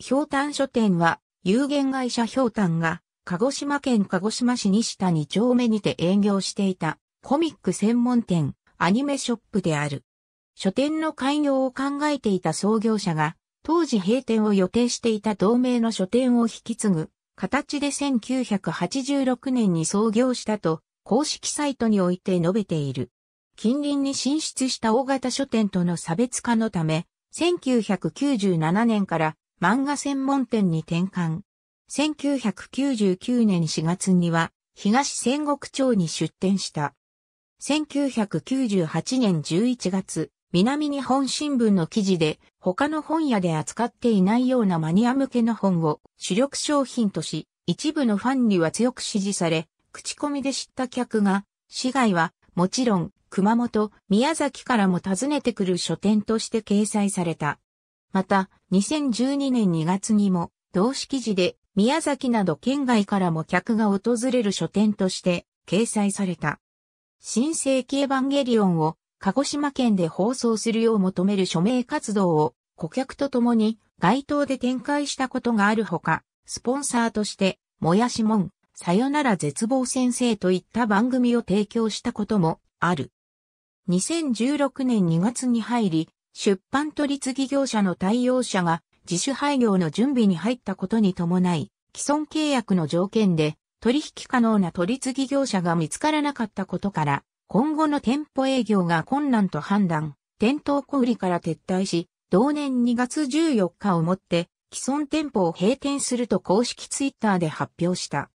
氷炭書店は、有限会社氷炭が、鹿児島県鹿児島市西谷丁目にて営業していた、コミック専門店、アニメショップである。書店の開業を考えていた創業者が、当時閉店を予定していた同盟の書店を引き継ぐ、形で1986年に創業したと、公式サイトにおいて述べている。近隣に進出した大型書店との差別化のため、1997年から漫画専門店に転換。1999年4月には東戦国町に出店した。1998年11月、南日本新聞の記事で他の本屋で扱っていないようなマニア向けの本を主力商品とし、一部のファンには強く支持され、口コミで知った客が、市外はもちろん熊本、宮崎からも訪ねてくる書店として掲載された。また、2012年2月にも、同式時で、宮崎など県外からも客が訪れる書店として、掲載された。新世紀エヴァンゲリオンを、鹿児島県で放送するよう求める署名活動を、顧客と共に、街頭で展開したことがあるほか、スポンサーとして、もやしもん、さよなら絶望先生といった番組を提供したこともある。2016年2月に入り、出版取次業者の対応者が自主廃業の準備に入ったことに伴い、既存契約の条件で取引可能な取次業者が見つからなかったことから、今後の店舗営業が困難と判断、店頭小売から撤退し、同年2月14日をもって、既存店舗を閉店すると公式ツイッターで発表した。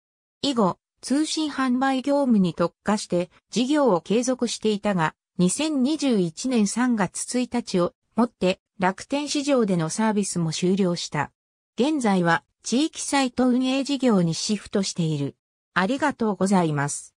以後、通信販売業務に特化して事業を継続していたが、2021年3月1日をもって楽天市場でのサービスも終了した。現在は地域サイト運営事業にシフトしている。ありがとうございます。